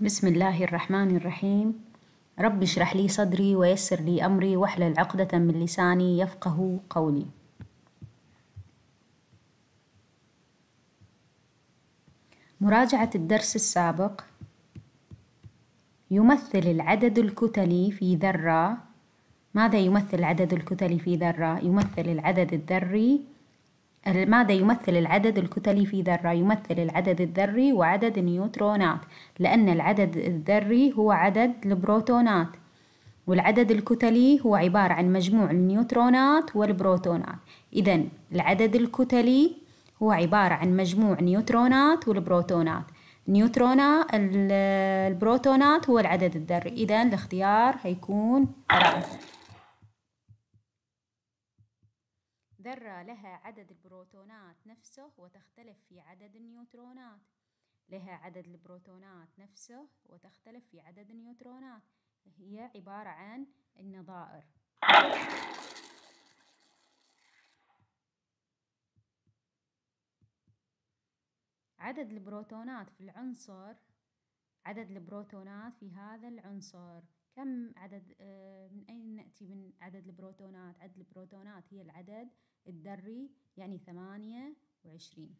بسم الله الرحمن الرحيم رب اشرح لي صدري ويسر لي أمري واحلل عقدة من لساني يفقه قولي مراجعة الدرس السابق يمثل العدد الكتلي في ذرة ماذا يمثل العدد الكتلي في ذرة؟ يمثل العدد الذري المادة يمثل العدد الكتلي في ذرة يمثل العدد الذري وعدد النيوترونات لأن العدد الذري هو عدد البروتونات والعدد الكتلي هو عبارة عن مجموع النيوترونات والبروتونات إذا العدد الكتلي هو عبارة عن مجموع نيوترونات والبروتونات نيوترونا البروتونات هو العدد الذري إذا الاختيار هيكون رقم ذرة لها عدد البروتونات نفسه وتختلف في عدد النيوترونات لها عدد البروتونات نفسه وتختلف في عدد النيوترونات هي عبارة عن النظائر عدد البروتونات في العنصر عدد البروتونات في هذا العنصر كم عدد آه، من أين نأتي من عدد البروتونات عدد البروتونات هي العدد الدري يعني ثمانية وعشرين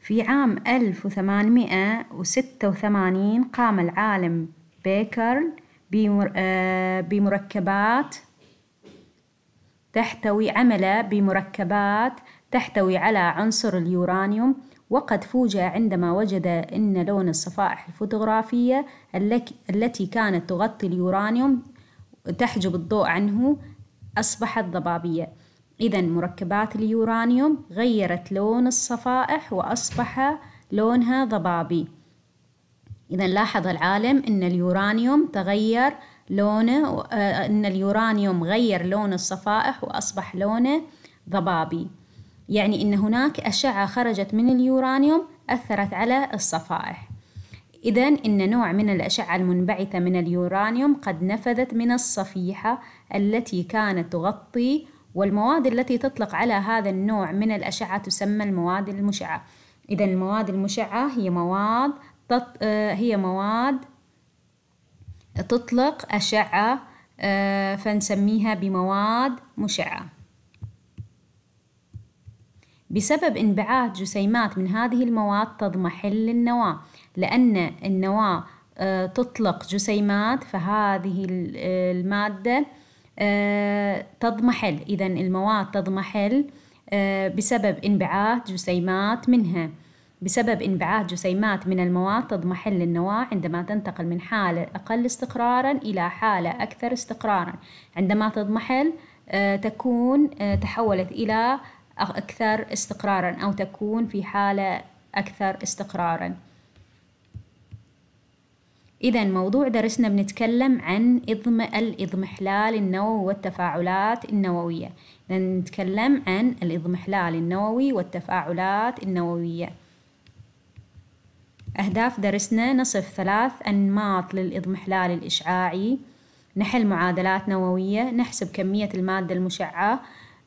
في عام 1886 قام العالم بيكر آه، بمركبات تحتوي عمل بمركبات تحتوي على عنصر اليورانيوم وقد فوجئ عندما وجد أن لون الصفائح الفوتوغرافية التي كانت تغطي اليورانيوم تحجب الضوء عنه أصبحت ضبابية إذا مركبات اليورانيوم غيرت لون الصفائح وأصبح لونها ضبابي إذا لاحظ العالم أن اليورانيوم تغير لونه آه، آه، أن اليورانيوم غير لون الصفائح وأصبح لونه ضبابي يعني أن هناك أشعة خرجت من اليورانيوم أثرت على الصفائح إذا إن نوع من الأشعة المنبعثة من اليورانيوم قد نفذت من الصفيحة التي كانت تغطي والمواد التي تطلق على هذا النوع من الأشعة تسمى المواد المشعة إذا المواد المشعة هي مواد تط... آه، هي مواد تطلق أشعة آه، فنسميها بمواد مشعة بسبب انبعاث جسيمات من هذه المواد تضمحل النواة لأن النواة آه، تطلق جسيمات فهذه آه، المادة تضمحل إذا المواد تضمحل بسبب انبعاث جسيمات منها بسبب انبعاث جسيمات من المواد تضمحل للنواة عندما تنتقل من حالة أقل استقرارا إلى حالة أكثر استقرارا عندما تضمحل آه، تكون آه، تحولت إلى أكثر استقرارا أو تكون في حالة أكثر استقرارا إذا موضوع درسنا بنتكلم عن إضم الإضمحلال النووي والتفاعلات النووية نتكلم عن الإضمحلال النووي والتفاعلات النووية أهداف درسنا نصف ثلاث أنماط للإضمحلال الإشعاعي نحل معادلات نووية نحسب كمية المادة المشعة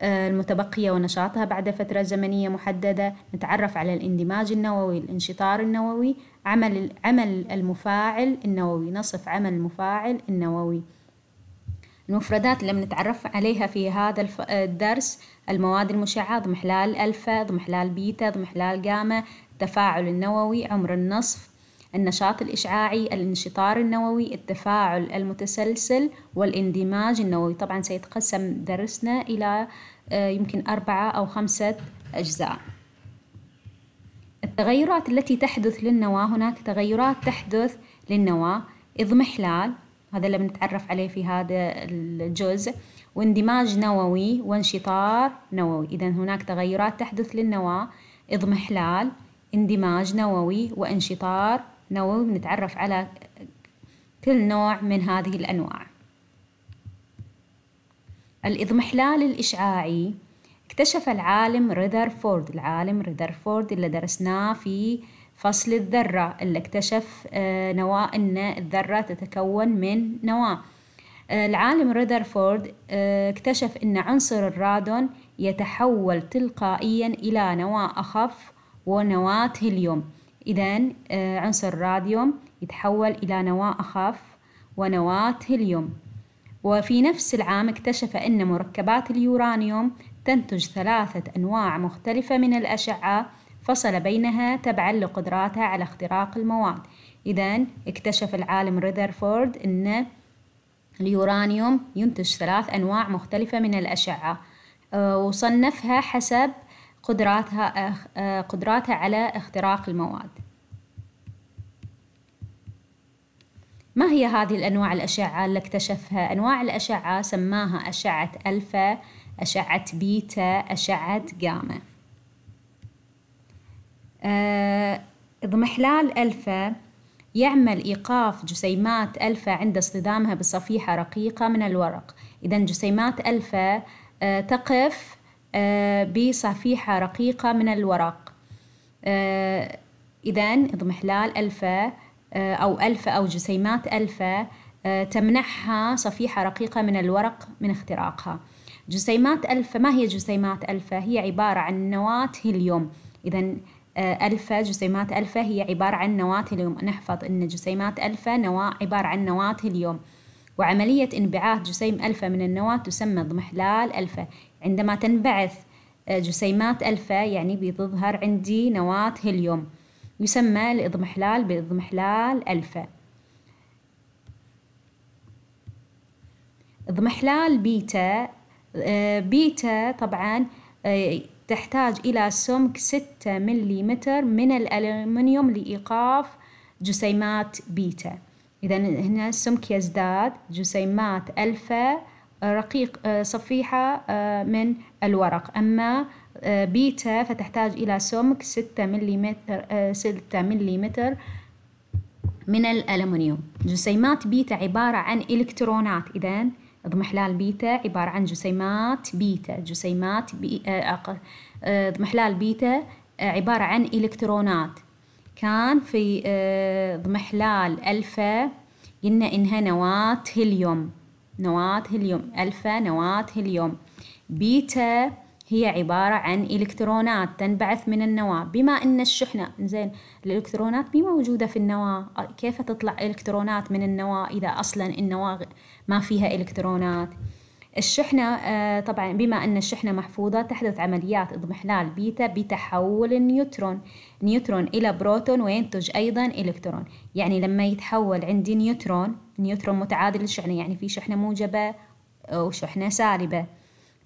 آه، المتبقية ونشاطها بعد فترة زمنية محددة نتعرف على الاندماج النووي الانشطار النووي عمل, عمل المفاعل النووي نصف عمل المفاعل النووي المفردات اللي بنتعرف عليها في هذا آه، الدرس المواد المشعة ضمحلال ألفا ضمحلال بيتا ضمحلال جاما التفاعل النووي عمر النصف النشاط الإشعاعي الانشطار النووي التفاعل المتسلسل والاندماج النووي طبعا سيتقسم درسنا إلى آه، يمكن أربعة أو خمسة أجزاء التغيرات التي تحدث للنواة هناك تغيرات تحدث للنواة اضمحلال هذا اللي بنتعرف عليه في هذا الجزء واندماج نووي وانشطار نووي إذا هناك تغيرات تحدث للنواة اضمحلال اندماج نووي وانشطار نووي بنتعرف على كل نوع من هذه الأنواع الإضمحلال الإشعاعي اكتشف العالم ريدرفورد العالم ريدرفورد اللي درسناه في فصل الذرة اللي اكتشف آه، نواة أن الذرة تتكون من نواة آه، العالم ريدرفورد آه، اكتشف أن عنصر الرادون يتحول تلقائيا إلى نواة أخف ونواة هيليوم إذا آه، عنصر الراديوم يتحول إلى نواة أخف ونواة هيليوم وفي نفس العام اكتشف أن مركبات اليورانيوم تنتج ثلاثة أنواع مختلفة من الأشعة فصل بينها تبعا لقدراتها على اختراق المواد إذا اكتشف العالم ريذرفورد أن اليورانيوم ينتج ثلاث أنواع مختلفة من الأشعة آه، وصنفها حسب قدراتها آه، قدراتها على اختراق المواد ما هي هذه الأنواع الأشعة اللي اكتشفها؟ أنواع الأشعة سماها أشعة ألفا، أشعة بيتا، أشعة جاما اضمحلال آه، ألفا يعمل إيقاف جسيمات ألفا عند اصطدامها بصفيحة رقيقة من الورق إذا جسيمات ألفا آه، تقف آه، بصفيحة رقيقة من الورق آه، إذا اضمحلال ألفا آه، أو ألفا أو جسيمات ألفا تمنحها صفيحة رقيقة من الورق من اختراقها جسيمات ألفا ما هي جسيمات ألفا؟ هي عبارة عن نواة هيليوم إذا ألفا جسيمات ألفا هي عبارة عن نواة هيليوم نحفظ أن جسيمات ألفا نواة عبارة عن نواة هيليوم وعملية انبعاث جسيم ألفا من النواة تسمى اضمحلال ألفا عندما تنبعث آه، جسيمات ألفا يعني بتظهر عندي نواة هيليوم يسمى الاضمحلال باضمحلال ألفا اضمحلال بيتا آه، بيتا طبعا آه، تحتاج إلى سمك ستة مليمتر من الألمنيوم لإيقاف جسيمات بيتا إذا هنا السمك يزداد جسيمات ألفا آه، رقيق آه، صفيحة آه، من الورق أما بيتا فتحتاج إلى سمك ستة مليمتر ستة مليمتر من الألمنيوم جسيمات بيتا عبارة عن إلكترونات إذا اضمحلال بيتا عبارة عن جسيمات بيتا جسيمات بي... اضمحلال بيتا عبارة عن إلكترونات كان في آه، ضمحلال ألفا قلنا إنها نواة هيليوم نواة هيليوم ألفا نواة هيليوم بيتا هي عبارة عن إلكترونات تنبعث من النواة بما أن الشحنة زين الإلكترونات مي موجودة في النواة كيف تطلع إلكترونات من النواة إذا أصلا النواة ما فيها إلكترونات الشحنة آه، طبعا بما أن الشحنة محفوظة تحدث عمليات إضمحلال بيتا بتحول النيوترون نيوترون إلى بروتون وينتج أيضا إلكترون يعني لما يتحول عندي نيوترون نيوترون متعادل الشحنة يعني في شحنة موجبة وشحنة سالبة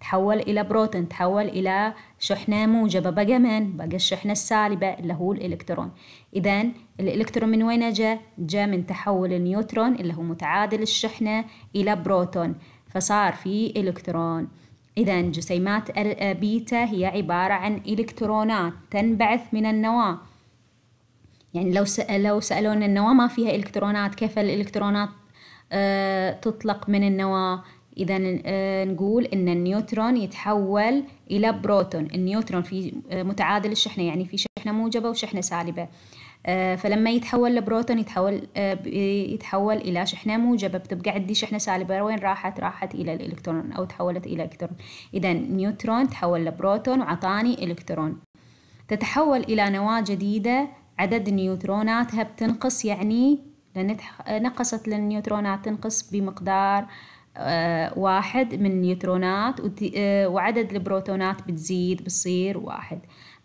تحول إلى بروتون تحول إلى شحنة موجبة بقى من؟ بقى الشحنة السالبة اللي هو الإلكترون إذا الإلكترون من وين جاء؟ جاء من تحول النيوترون اللي هو متعادل الشحنة إلى بروتون فصار في إلكترون إذا جسيمات آه، بيتا هي عبارة عن إلكترونات تنبعث من النواة يعني لو لو سألونا النواة ما فيها إلكترونات كيف الإلكترونات آه، تطلق من النواة إذا آه، نقول إن النيوترون يتحول إلى بروتون النيوترون في متعادل الشحنة يعني في شحنة موجبة وشحنة سالبة آه، فلما يتحول لبروتون يتحول آه، يتحول الى شحنه موجبه بتبقى عندي شحنه سالبه وين راحت راحت الى الالكترون او تحولت الى الكترون اذا نيوترون تحول لبروتون وعطاني الكترون تتحول الى نواه جديده عدد نيوتروناتها بتنقص يعني لأن نقصت للنيوترونات تنقص بمقدار آه، واحد من النيوترونات وعدد البروتونات بتزيد بتصير واحد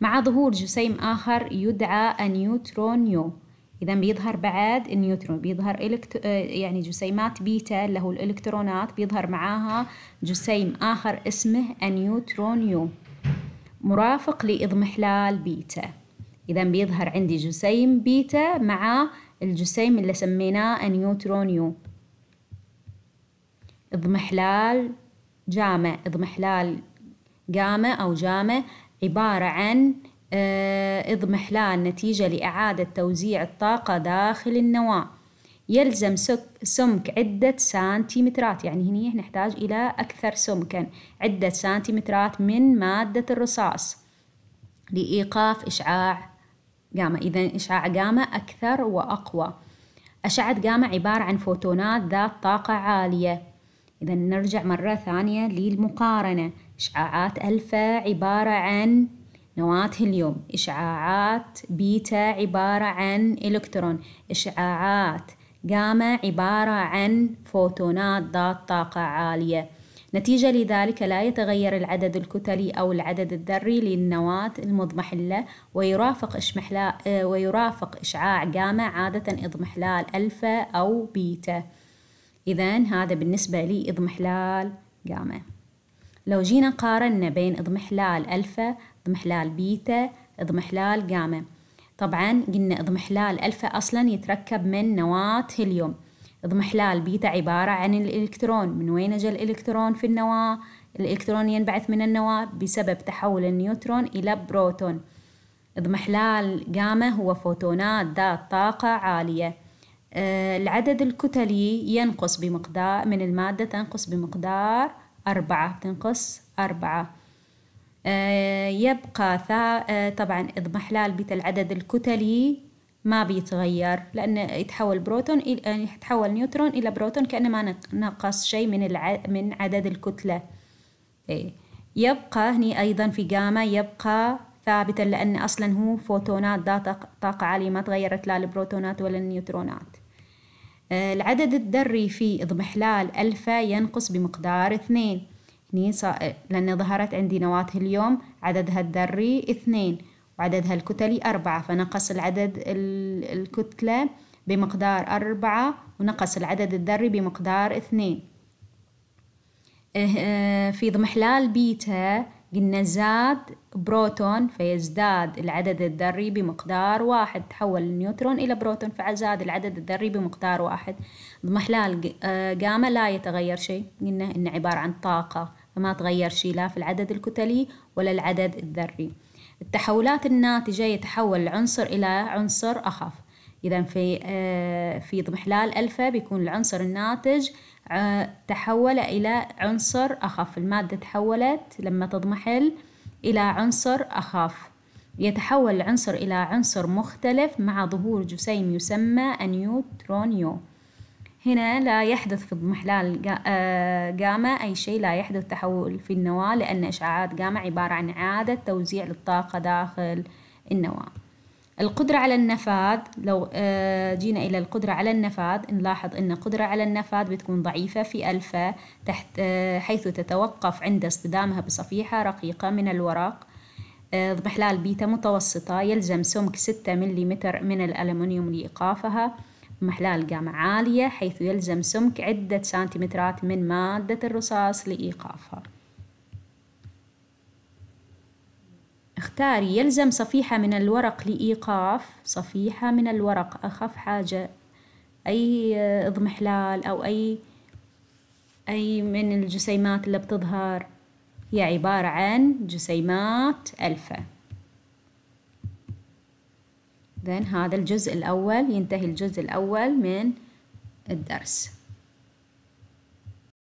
مع ظهور جسيم آخر يدعى النيوترونيو إذا بيظهر بعد النيوترون بيظهر إلكتر... آه، يعني جسيمات بيتا اللي هو الإلكترونات بيظهر معاها جسيم آخر اسمه النيوترونيو مرافق لإضمحلال بيتا إذا بيظهر عندي جسيم بيتا مع الجسيم اللي سميناه النيوترونيو اضمحلال جامع اضمحلال جامع أو جامع عبارة عن آه، اضمحلال نتيجة لإعادة توزيع الطاقة داخل النواة يلزم سمك عدة سنتيمترات يعني هنا نحتاج إلى أكثر سمكا عدة سنتيمترات من مادة الرصاص لإيقاف إشعاع جاما إذا إشعاع جاما أكثر وأقوى أشعة جاما عبارة عن فوتونات ذات طاقة عالية إذا نرجع مرة ثانية للمقارنة إشعاعات ألفا عبارة عن نواة هيليوم إشعاعات بيتا عبارة عن إلكترون إشعاعات جاما عبارة عن فوتونات ذات طاقة عالية نتيجة لذلك لا يتغير العدد الكتلي أو العدد الذري للنواة المضمحلة ويرافق, إشمحلا آه، ويرافق إشعاع جاما عادة إضمحلال ألفا أو بيتا إذا هذا بالنسبة لي إضمحلال جاما لو جينا قارنا بين اضمحلال ألفا اضمحلال بيتا اضمحلال جاما طبعا قلنا اضمحلال ألفا أصلا يتركب من نواة هيليوم اضمحلال بيتا عبارة عن الإلكترون من وين أجى الإلكترون في النواة الإلكترون ينبعث من النواة بسبب تحول النيوترون إلى بروتون اضمحلال جاما هو فوتونات ذات طاقة عالية آه، العدد الكتلي ينقص بمقدار من المادة تنقص بمقدار أربعة تنقص أربعة آه، يبقى ثا آه، طبعا اضمحلال بيت العدد الكتلي ما بيتغير لأن يتحول بروتون إلى آه، يتحول نيوترون إلى بروتون كأنه ما نقص شيء من الع... من عدد الكتلة إيه. يبقى هني أيضا في جاما يبقى ثابتا لأن أصلا هو فوتونات ذات طاقة عالية ما تغيرت لا البروتونات ولا النيوترونات آه، العدد الذري في اضمحلال ألفا ينقص بمقدار اثنين هني آه، لأن ظهرت عندي نواة هليوم عددها الذري اثنين وعددها الكتلي أربعة فنقص العدد الكتلة بمقدار أربعة ونقص العدد الذري بمقدار اثنين آه، في ضمحلال بيتا قلنا زاد بروتون فيزداد العدد الذري بمقدار واحد تحول النيوترون إلى بروتون فزاد العدد الذري بمقدار واحد ضمحلال آه، جاما لا يتغير شيء قلنا إنه عبارة عن طاقة فما تغير شيء لا في العدد الكتلي ولا العدد الذري التحولات الناتجة يتحول العنصر إلى عنصر أخف إذا في آه، في ضمحلال ألفا بيكون العنصر الناتج آه، تحول إلى عنصر أخف المادة تحولت لما تضمحل إلى عنصر أخف يتحول العنصر إلى عنصر مختلف مع ظهور جسيم يسمى النيوترونيو هنا لا يحدث في ضمحلال آه، جاما أي شيء لا يحدث تحول في النواة لأن إشعاعات جاما عبارة عن إعادة توزيع للطاقة داخل النواة القدرة على النفاذ لو آه، جينا إلى القدرة على النفاذ نلاحظ أن القدرة على النفاذ بتكون ضعيفة في ألفا تحت آه، حيث تتوقف عند اصطدامها بصفيحة رقيقة من الورق بحلال آه، بيتا متوسطة يلزم سمك ستة ملم من الألمنيوم لإيقافها محلال قامة عالية حيث يلزم سمك عدة سنتيمترات من مادة الرصاص لإيقافها اختاري يلزم صفيحة من الورق لإيقاف صفيحة من الورق أخف حاجة أي آه، اضمحلال أو أي أي من الجسيمات اللي بتظهر هي عبارة عن جسيمات ألفا ذن هذا الجزء الأول ينتهي الجزء الأول من الدرس